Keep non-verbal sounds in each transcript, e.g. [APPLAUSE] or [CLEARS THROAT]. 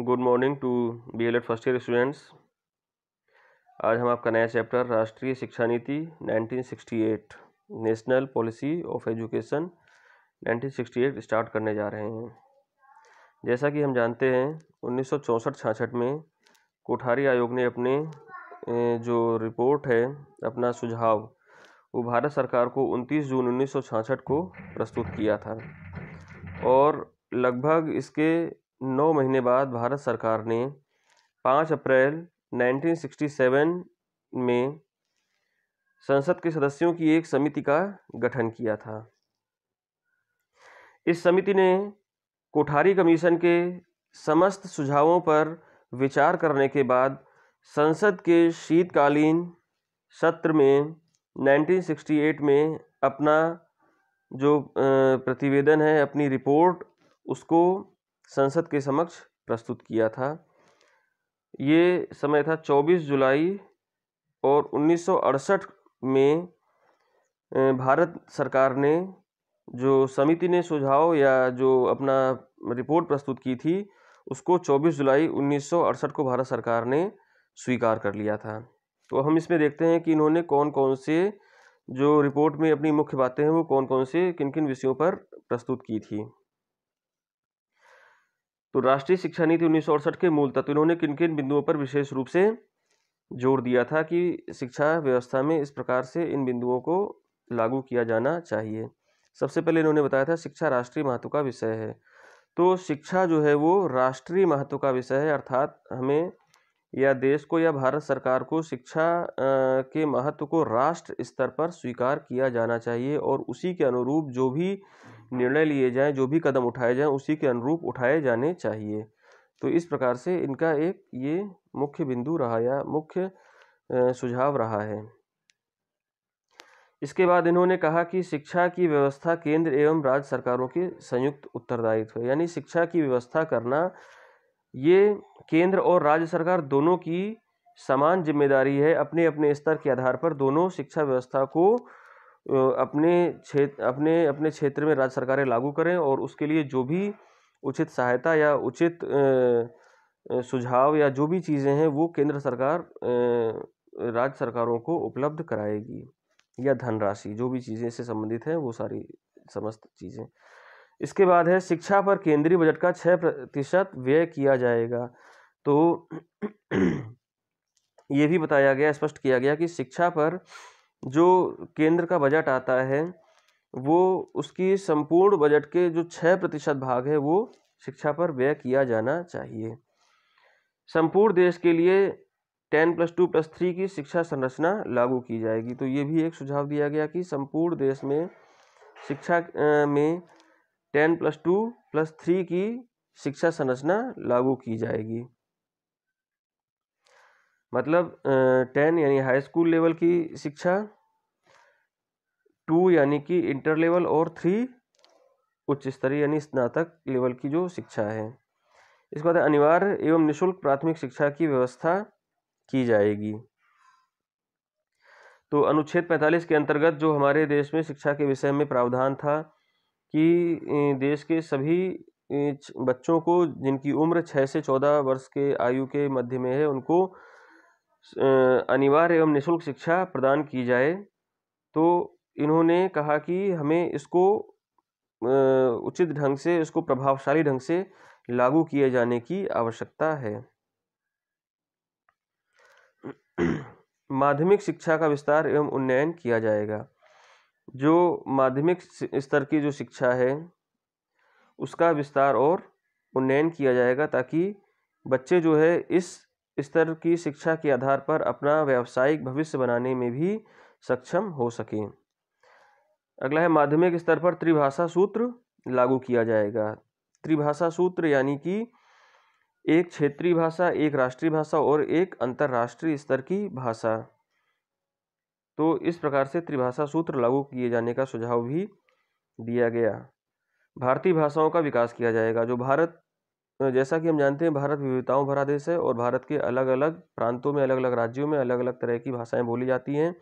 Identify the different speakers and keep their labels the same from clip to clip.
Speaker 1: good morning to B L Ed first year students आज हम आपका नया चैप्टर राष्ट्रीय शिक्षा नीति 1968 national policy of education 1968 start करने जा रहे हैं जैसा कि हम जानते हैं उन्नीस सौ में कोठारी आयोग ने अपने जो रिपोर्ट है अपना सुझाव वो भारत सरकार को 29 जून उन्नीस को प्रस्तुत किया था और लगभग इसके नौ महीने बाद भारत सरकार ने पाँच अप्रैल 1967 में संसद के सदस्यों की एक समिति का गठन किया था इस समिति ने कोठारी कमीशन के समस्त सुझावों पर विचार करने के बाद संसद के शीतकालीन सत्र में 1968 में अपना जो प्रतिवेदन है अपनी रिपोर्ट उसको संसद के समक्ष प्रस्तुत किया था ये समय था 24 जुलाई और 1968 में भारत सरकार ने जो समिति ने सुझाव या जो अपना रिपोर्ट प्रस्तुत की थी उसको 24 जुलाई 1968 को भारत सरकार ने स्वीकार कर लिया था तो हम इसमें देखते हैं कि इन्होंने कौन कौन से जो रिपोर्ट में अपनी मुख्य बातें हैं वो कौन कौन से किन किन विषयों पर प्रस्तुत की थी तो राष्ट्रीय शिक्षा नीति उन्नीस के मूल तत्व इन्होंने किन किन बिंदुओं पर विशेष रूप से जोर दिया था कि शिक्षा व्यवस्था में इस प्रकार से इन बिंदुओं को लागू किया जाना चाहिए सबसे पहले इन्होंने बताया था शिक्षा राष्ट्रीय महत्व का विषय है तो शिक्षा जो है वो राष्ट्रीय महत्व का विषय है अर्थात हमें या देश को या भारत सरकार को शिक्षा के महत्व को राष्ट्र स्तर पर स्वीकार किया जाना चाहिए और उसी के अनुरूप जो भी निर्णय लिए जाएं जो भी कदम उठाए जाएं उसी के अनुरूप उठाए जाने चाहिए तो इस प्रकार से इनका एक ये मुख्य बिंदु रहा या मुख्य सुझाव रहा है इसके बाद इन्होंने कहा कि शिक्षा की व्यवस्था केंद्र एवं राज्य सरकारों के संयुक्त उत्तरदायित्व है यानी शिक्षा की व्यवस्था करना ये केंद्र और राज्य सरकार दोनों की समान जिम्मेदारी है अपने अपने स्तर के आधार पर दोनों शिक्षा व्यवस्था को अपने क्षेत्र अपने अपने क्षेत्र में राज्य सरकारें लागू करें और उसके लिए जो भी उचित सहायता या उचित सुझाव या जो भी चीज़ें हैं वो केंद्र सरकार राज्य सरकारों को उपलब्ध कराएगी या धनराशि जो भी चीज़ें इससे संबंधित हैं वो सारी समस्त चीज़ें इसके बाद है शिक्षा पर केंद्रीय बजट का छः प्रतिशत व्यय किया जाएगा तो [CLEARS THROAT] ये भी बताया गया स्पष्ट किया गया कि शिक्षा पर जो केंद्र का बजट आता है वो उसकी संपूर्ण बजट के जो छः प्रतिशत भाग है वो शिक्षा पर व्यय किया जाना चाहिए संपूर्ण देश के लिए ten plus two plus three की शिक्षा संरचना लागू की जाएगी तो ये भी एक सुझाव दिया गया कि संपूर्ण देश में शिक्षा में ten plus two plus three की शिक्षा संरचना लागू की जाएगी मतलब टेन यानी हाई स्कूल लेवल की शिक्षा टू यानी कि इंटर लेवल और थ्री उच्च स्तरीय यानी स्नातक लेवल की जो शिक्षा है इसके बाद अनिवार्य एवं निशुल्क प्राथमिक शिक्षा की व्यवस्था की जाएगी तो अनुच्छेद 45 के अंतर्गत जो हमारे देश में शिक्षा के विषय में प्रावधान था कि देश के सभी बच्चों को जिनकी उम्र 6 से 14 वर्ष के आयु के मध्य में है उनको अनिवार्य एवं निःशुल्क शिक्षा प्रदान की जाए तो इन्होंने कहा कि हमें इसको उचित ढंग से इसको प्रभावशाली ढंग से लागू किए जाने की आवश्यकता है माध्यमिक शिक्षा का विस्तार एवं उन्नयन किया जाएगा जो माध्यमिक स्तर की जो शिक्षा है उसका विस्तार और उन्नयन किया जाएगा ताकि बच्चे जो है इस स्तर की शिक्षा के आधार पर अपना व्यावसायिक भविष्य बनाने में भी सक्षम हो सके अगला है माध्यमिक स्तर पर त्रिभाषा सूत्र लागू किया जाएगा त्रिभाषा सूत्र यानी कि एक क्षेत्रीय भाषा एक राष्ट्रीय भाषा और एक अंतर्राष्ट्रीय स्तर की भाषा तो इस प्रकार से त्रिभाषा सूत्र लागू किए जाने का सुझाव भी दिया गया भारतीय भाषाओं का विकास किया जाएगा जो भारत जैसा कि हम जानते हैं भारत विविधताओं भरा देश है और भारत के अलग अलग प्रांतों में अलग अलग राज्यों में अलग अलग तरह की भाषाएं बोली जाती हैं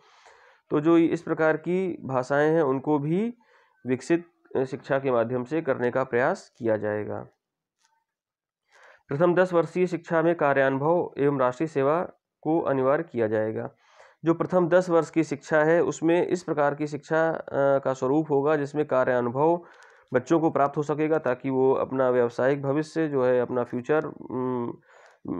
Speaker 1: तो जो इस प्रकार की भाषाएं हैं उनको भी विकसित शिक्षा के माध्यम से करने का प्रयास किया जाएगा प्रथम दस वर्षीय शिक्षा में कार्यानुभव एवं राष्ट्रीय सेवा को अनिवार्य किया जाएगा जो प्रथम दस वर्ष की शिक्षा है उसमें इस प्रकार की शिक्षा का स्वरूप होगा जिसमें कार्यानुभव बच्चों को प्राप्त हो सकेगा ताकि वो अपना व्यावसायिक भविष्य जो है अपना फ्यूचर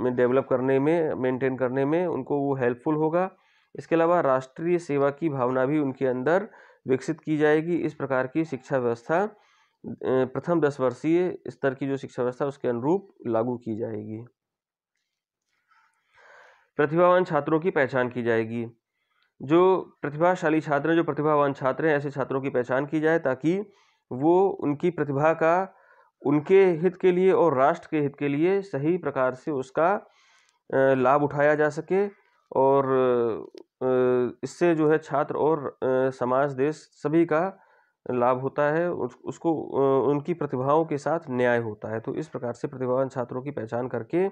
Speaker 1: में डेवलप करने में मेंटेन करने में उनको वो हेल्पफुल होगा इसके अलावा राष्ट्रीय सेवा की भावना भी उनके अंदर विकसित की जाएगी इस प्रकार की शिक्षा व्यवस्था प्रथम दस वर्षीय स्तर की जो शिक्षा व्यवस्था उसके अनुरूप लागू की जाएगी प्रतिभावान छात्रों की पहचान की जाएगी जो प्रतिभाशाली छात्र हैं जो प्रतिभावान छात्र हैं ऐसे छात्रों की पहचान की जाए ताकि वो उनकी प्रतिभा का उनके हित के लिए और राष्ट्र के हित के लिए सही प्रकार से उसका लाभ उठाया जा सके और इससे जो है छात्र और समाज देश सभी का लाभ होता है उसको उनकी प्रतिभाओं के साथ न्याय होता है तो इस प्रकार से प्रतिभावान छात्रों की पहचान करके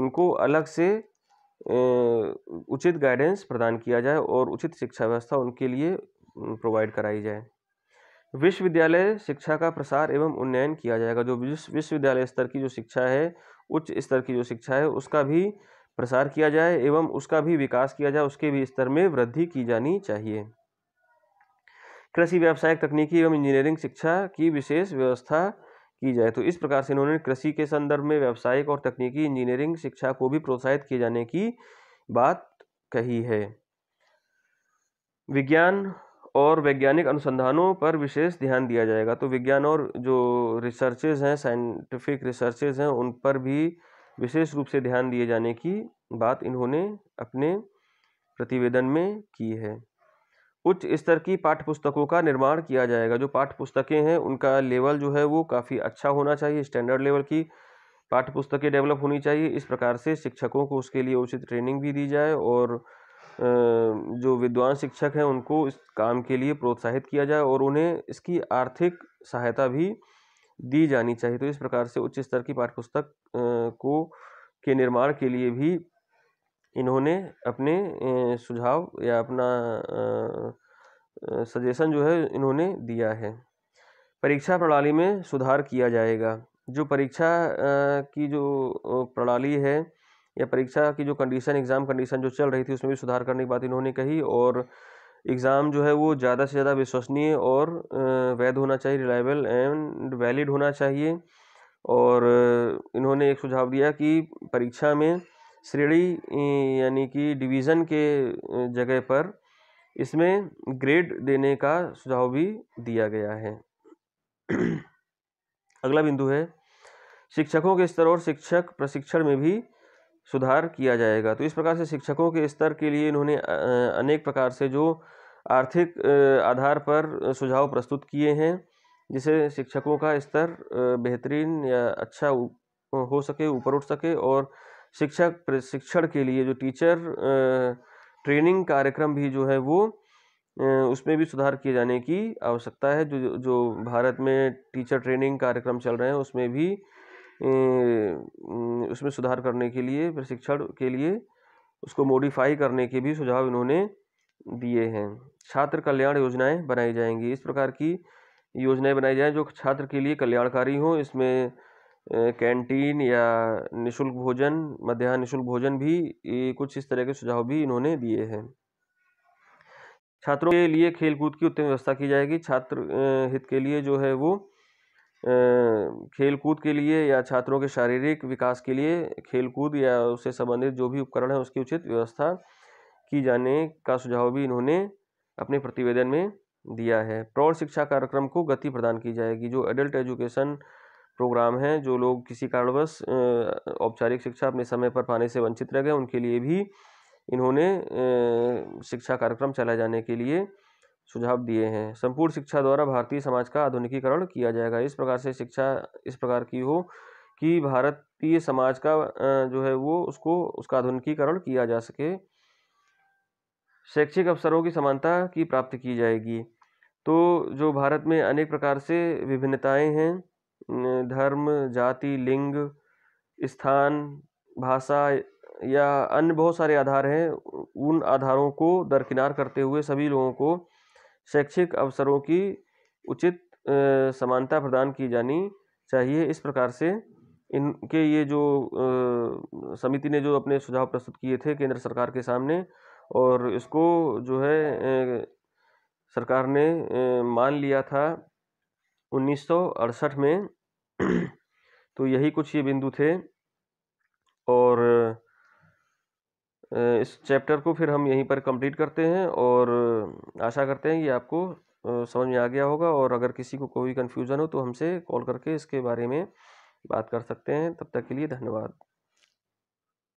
Speaker 1: उनको अलग से उचित गाइडेंस प्रदान किया जाए और उचित शिक्षा व्यवस्था उनके लिए प्रोवाइड कराई जाए विश्वविद्यालय शिक्षा का प्रसार एवं उन्नयन किया जाएगा जो विश्वविद्यालय स्तर की जो शिक्षा है उच्च स्तर की जो शिक्षा है उसका भी प्रसार किया जाए एवं उसका भी विकास किया जाए उसके भी स्तर में वृद्धि की जानी चाहिए कृषि व्यावसायिक तकनीकी एवं इंजीनियरिंग शिक्षा की विशेष व्यवस्था की जाए तो इस प्रकार से इन्होंने कृषि के संदर्भ में व्यावसायिक और तकनीकी इंजीनियरिंग शिक्षा को भी प्रोत्साहित किए जाने की बात कही है विज्ञान और वैज्ञानिक अनुसंधानों पर विशेष ध्यान दिया जाएगा तो विज्ञान और जो रिसर्चेज हैं साइंटिफिक रिसर्चेज हैं उन पर भी विशेष रूप से ध्यान दिए जाने की बात इन्होंने अपने प्रतिवेदन में की है उच्च स्तर की पाठ्य पुस्तकों का निर्माण किया जाएगा जो पाठ्य पुस्तकें हैं उनका लेवल जो है वो काफ़ी अच्छा होना चाहिए स्टैंडर्ड लेवल की पाठ्य पुस्तकें डेवलप होनी चाहिए इस प्रकार से शिक्षकों को उसके लिए उचित ट्रेनिंग भी दी जाए और जो विद्वान शिक्षक हैं उनको इस काम के लिए प्रोत्साहित किया जाए और उन्हें इसकी आर्थिक सहायता भी दी जानी चाहिए तो इस प्रकार से उच्च स्तर की पाठ्यपुस्तक को के निर्माण के लिए भी इन्होंने अपने सुझाव या अपना सजेशन जो है इन्होंने दिया है परीक्षा प्रणाली में सुधार किया जाएगा जो परीक्षा की जो प्रणाली है या परीक्षा की जो कंडीशन एग्ज़ाम कंडीशन जो चल रही थी उसमें भी सुधार करने की बात इन्होंने कही और एग्ज़ाम जो है वो ज़्यादा से ज़्यादा विश्वसनीय और वैध होना चाहिए रिलायबल एंड वैलिड होना चाहिए और इन्होंने एक सुझाव दिया कि परीक्षा में श्रेणी यानी कि डिवीज़न के जगह पर इसमें ग्रेड देने का सुझाव भी दिया गया है अगला बिंदु है शिक्षकों के स्तर और शिक्षक प्रशिक्षण में भी सुधार किया जाएगा तो इस प्रकार से शिक्षकों के स्तर के लिए इन्होंने अनेक प्रकार से जो आर्थिक आधार पर सुझाव प्रस्तुत किए हैं जिसे शिक्षकों का स्तर बेहतरीन या अच्छा हो सके ऊपर उठ सके और शिक्षक प्रशिक्षण के लिए जो टीचर ट्रेनिंग कार्यक्रम भी जो है वो उसमें भी सुधार किए जाने की आवश्यकता है जो जो भारत में टीचर ट्रेनिंग कार्यक्रम चल रहे हैं उसमें भी उसमें सुधार करने के लिए प्रशिक्षण के लिए उसको मॉडिफाई करने के भी सुझाव इन्होंने दिए हैं छात्र कल्याण योजनाएं बनाई जाएंगी इस प्रकार की योजनाएं बनाई जाएँ जो छात्र के लिए कल्याणकारी हों इसमें कैंटीन या निशुल्क भोजन मध्याह्न निशुल्क भोजन भी कुछ इस तरह के सुझाव भी इन्होंने दिए हैं छात्रों के लिए खेलकूद की उत्तम व्यवस्था की जाएगी छात्र हित के लिए जो है वो खेल कूद के लिए या छात्रों के शारीरिक विकास के लिए खेल कूद या उससे संबंधित जो भी उपकरण है उसकी उचित व्यवस्था की जाने का सुझाव भी इन्होंने अपने प्रतिवेदन में दिया है प्रौढ़ शिक्षा कार्यक्रम को गति प्रदान की जाएगी जो एडल्ट एजुकेशन प्रोग्राम है जो लोग किसी कारणवश औपचारिक शिक्षा अपने समय पर पाने से वंचित रह गए उनके लिए भी इन्होंने शिक्षा कार्यक्रम चलाए जाने के लिए सुझाव दिए हैं संपूर्ण शिक्षा द्वारा भारतीय समाज का आधुनिकीकरण किया जाएगा इस प्रकार से शिक्षा इस प्रकार की हो कि भारतीय समाज का जो है वो उसको उसका आधुनिकीकरण किया जा सके शैक्षिक अवसरों की समानता की प्राप्ति की जाएगी तो जो भारत में अनेक प्रकार से विभिन्नताएं हैं धर्म जाति लिंग स्थान भाषा या अन्य बहुत सारे आधार हैं उन आधारों को दरकिनार करते हुए सभी लोगों को शैक्षिक अवसरों की उचित समानता प्रदान की जानी चाहिए इस प्रकार से इनके ये जो समिति ने जो अपने सुझाव प्रस्तुत किए थे केंद्र सरकार के सामने और इसको जो है सरकार ने मान लिया था उन्नीस में तो यही कुछ ये बिंदु थे और इस चैप्टर को फिर हम यहीं पर कंप्लीट करते हैं और आशा करते हैं कि आपको समझ में आ गया होगा और अगर किसी को कोई कन्फ्यूज़न हो तो हमसे कॉल करके इसके बारे में बात कर सकते हैं तब तक के लिए धन्यवाद